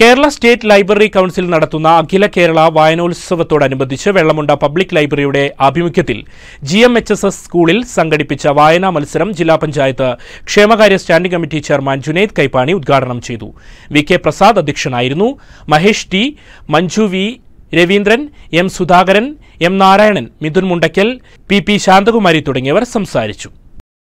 Kerala state library council നടത്തുന്ന അഖില കേരള വായനോത്സവത്തോടനുബന്ധിച്ച് വെള്ളമുണ്ട പബ്ലിക് ലൈബ്രറിയുടെ ആഭിമുഖ്യത്തിൽ G M H S S സ്കൂളിൽ സംഘടിപ്പിച്ച വായനാ മത്സരം ജില്ലാ പഞ്ചായത്ത് ക്ഷേമകാര്യ standing committee chairman Junaid Kaippani ഉദ്ഘാടനം ചെയ്തു വി കെ പ്രസാദ് അധ്യക്ഷനായിരുന്നു Mahesh T Manju V Raveendran M Sudhakaran M Narayanan Mithun Mundakkal P P Shanthakumari തുടങ്ങിയവർ സംസാരിച്ചു